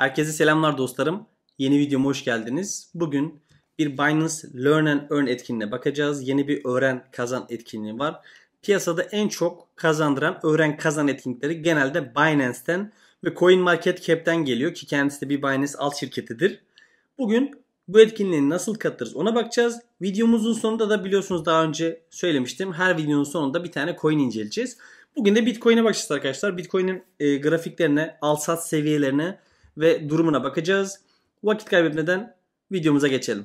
Herkese selamlar dostlarım. Yeni videoma hoş geldiniz. Bugün bir Binance Learn and Earn etkinliğine bakacağız. Yeni bir öğren kazan etkinliği var. Piyasada en çok kazandıran öğren kazan etkinlikleri genelde Binance'ten ve CoinMarketCap'ten geliyor ki kendisi de bir Binance alt şirketidir. Bugün bu etkinliği nasıl katılırız ona bakacağız. Videomuzun sonunda da biliyorsunuz daha önce söylemiştim. Her videonun sonunda bir tane coin inceleyeceğiz. Bugün de Bitcoin'e bakacağız arkadaşlar. Bitcoin'in e, grafiklerine, al sat seviyelerine, ve durumuna bakacağız. Vakit kaybetmeden videomuza geçelim.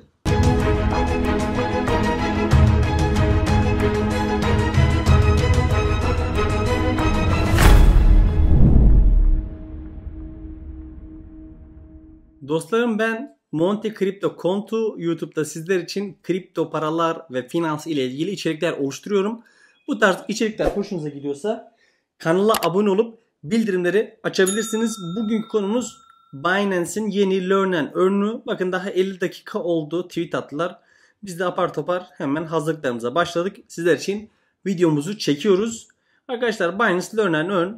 Dostlarım ben Monte Crypto Kontu YouTube'da sizler için kripto paralar ve finans ile ilgili içerikler oluşturuyorum. Bu tarz içerikler hoşunuza gidiyorsa kanala abone olup bildirimleri açabilirsiniz. Bugünkü konumuz Binance'in yeni Learn and Earn'ü bakın daha 50 dakika oldu tweet attılar. Biz de apar topar hemen hazırlıklarımıza başladık. Sizler için videomuzu çekiyoruz. Arkadaşlar Binance Learn and Earn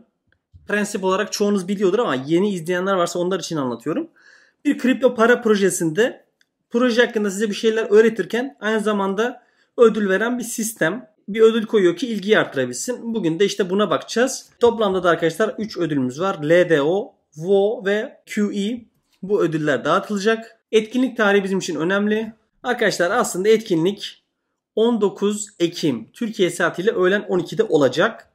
prensip olarak çoğunuz biliyordur ama yeni izleyenler varsa onlar için anlatıyorum. Bir kripto para projesinde proje hakkında size bir şeyler öğretirken aynı zamanda ödül veren bir sistem. Bir ödül koyuyor ki ilgiyi arttırabilsin. Bugün de işte buna bakacağız. Toplamda da arkadaşlar 3 ödülümüz var. LDO, VO ve QE bu ödüller dağıtılacak. Etkinlik tarihi bizim için önemli. Arkadaşlar aslında etkinlik 19 Ekim Türkiye saatiyle öğlen 12'de olacak.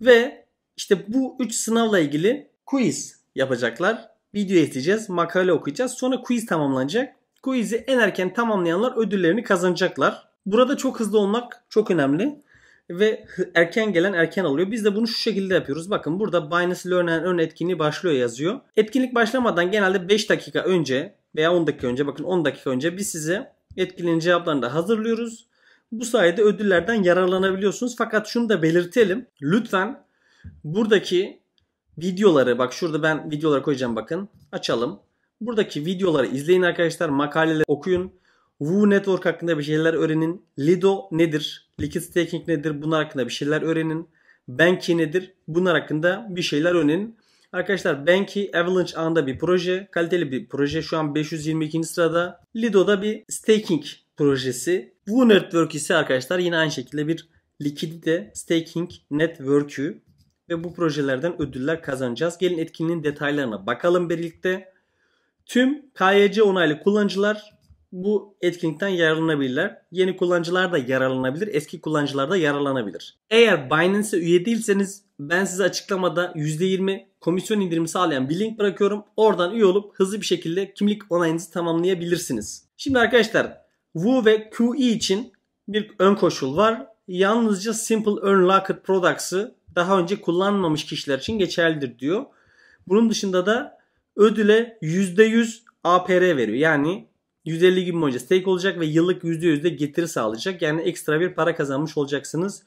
Ve işte bu 3 sınavla ilgili quiz yapacaklar. Video izleyeceğiz, makale okuyacağız. Sonra quiz tamamlanacak. Quiz'i en erken tamamlayanlar ödüllerini kazanacaklar. Burada çok hızlı olmak çok önemli ve erken gelen erken alıyor. Biz de bunu şu şekilde yapıyoruz. Bakın burada Binance Learn ön Earn etkinliği başlıyor yazıyor. Etkinlik başlamadan genelde 5 dakika önce veya 10 dakika önce bakın 10 dakika önce biz size etkinliğin cevaplarını da hazırlıyoruz. Bu sayede ödüllerden yararlanabiliyorsunuz. Fakat şunu da belirtelim. Lütfen buradaki videoları bak şurada ben videoları koyacağım bakın. Açalım. Buradaki videoları izleyin arkadaşlar. Makaleleri okuyun. Woo Network hakkında bir şeyler öğrenin. Lido nedir? Liquid Staking nedir? Bunlar hakkında bir şeyler öğrenin. Banki nedir? Bunlar hakkında bir şeyler öğrenin. Arkadaşlar Banki Avalanche ağında bir proje. Kaliteli bir proje. Şu an 522. sırada. Lido'da bir staking projesi. Woo Network ise arkadaşlar yine aynı şekilde bir likidite staking network'ü ve bu projelerden ödüller kazanacağız. Gelin etkinliğin detaylarına bakalım birlikte. Tüm KYC onaylı kullanıcılar bu etkinlikten yararlanabilirler. Yeni kullanıcılar da yararlanabilir, eski kullanıcılar da yararlanabilir. Eğer Binance'e üye değilseniz ben size açıklamada %20 komisyon indirimi sağlayan bir link bırakıyorum. Oradan üye olup hızlı bir şekilde kimlik onayınızı tamamlayabilirsiniz. Şimdi arkadaşlar Wu ve QE için bir ön koşul var. Yalnızca Simple Earn Locket Products'ı daha önce kullanmamış kişiler için geçerlidir diyor. Bunun dışında da ödüle %100 APR veriyor. Yani 150 gün boyunca stake olacak ve yıllık %100 de getiri sağlayacak. Yani ekstra bir para kazanmış olacaksınız.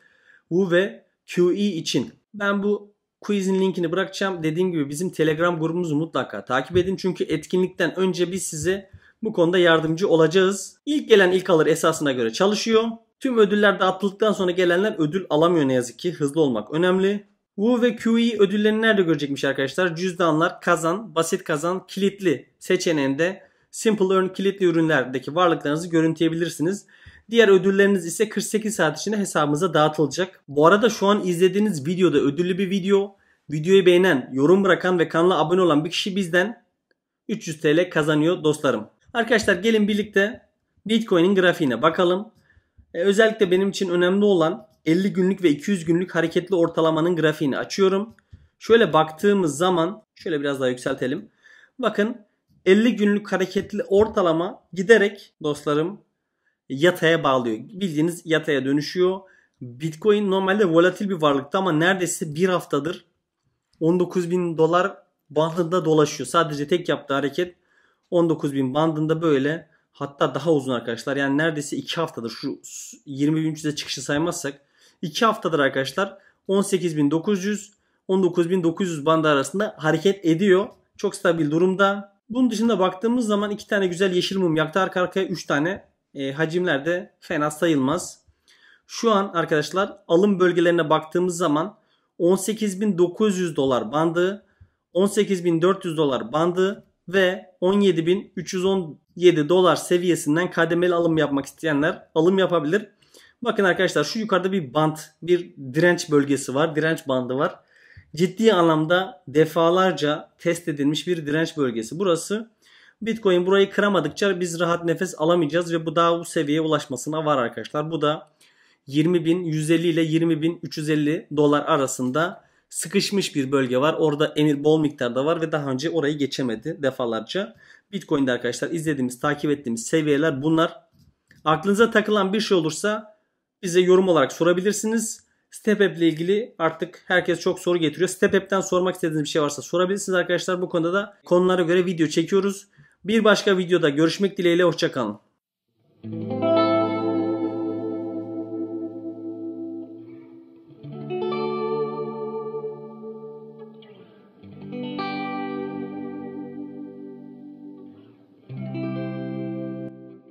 Bu ve QE için. Ben bu quizin linkini bırakacağım. Dediğim gibi bizim Telegram grubumuzu mutlaka takip edin. Çünkü etkinlikten önce biz size bu konuda yardımcı olacağız. İlk gelen ilk alır esasına göre çalışıyor. Tüm ödüller dağıtıldıktan sonra gelenler ödül alamıyor ne yazık ki. Hızlı olmak önemli. Wu ve QE ödüllerini nerede görecekmiş arkadaşlar? Cüzdanlar, kazan, basit kazan, kilitli seçeneğinde Simple Earn kilitli ürünlerdeki varlıklarınızı görüntüleyebilirsiniz. Diğer ödülleriniz ise 48 saat içinde hesabımıza dağıtılacak. Bu arada şu an izlediğiniz videoda ödüllü bir video. Videoyu beğenen, yorum bırakan ve kanala abone olan bir kişi bizden 300 TL kazanıyor dostlarım. Arkadaşlar gelin birlikte Bitcoin'in grafiğine bakalım. Ee, özellikle benim için önemli olan 50 günlük ve 200 günlük hareketli ortalamanın grafiğini açıyorum. Şöyle baktığımız zaman şöyle biraz daha yükseltelim. Bakın 50 günlük hareketli ortalama giderek dostlarım yataya bağlıyor. Bildiğiniz yataya dönüşüyor. Bitcoin normalde volatil bir varlıkta ama neredeyse bir haftadır 19 bin dolar bandında dolaşıyor. Sadece tek yaptığı hareket 19 bin bandında böyle hatta daha uzun arkadaşlar. Yani neredeyse 2 haftadır şu 20 çıkışı saymazsak 2 haftadır arkadaşlar 18.900 19.900 bandı arasında hareket ediyor. Çok stabil durumda. Bunun dışında baktığımız zaman iki tane güzel yeşil mum yaktı. Arka arkaya üç tane e, hacimler de fena sayılmaz. Şu an arkadaşlar alım bölgelerine baktığımız zaman 18.900 dolar bandı, 18.400 dolar bandı ve 17.317 dolar seviyesinden kademeli alım yapmak isteyenler alım yapabilir. Bakın arkadaşlar şu yukarıda bir bant, bir direnç bölgesi var, direnç bandı var ciddi anlamda defalarca test edilmiş bir direnç bölgesi. Burası Bitcoin burayı kıramadıkça biz rahat nefes alamayacağız ve bu daha bu seviyeye ulaşmasına var arkadaşlar. Bu da 20.150 ile 20.350 dolar arasında sıkışmış bir bölge var. Orada emir bol miktarda var ve daha önce orayı geçemedi defalarca. Bitcoin'de arkadaşlar izlediğimiz, takip ettiğimiz seviyeler bunlar. Aklınıza takılan bir şey olursa bize yorum olarak sorabilirsiniz. Step ile ilgili artık herkes çok soru getiriyor. Step sormak istediğiniz bir şey varsa sorabilirsiniz arkadaşlar. Bu konuda da konulara göre video çekiyoruz. Bir başka videoda görüşmek dileğiyle hoşçakalın. Müzik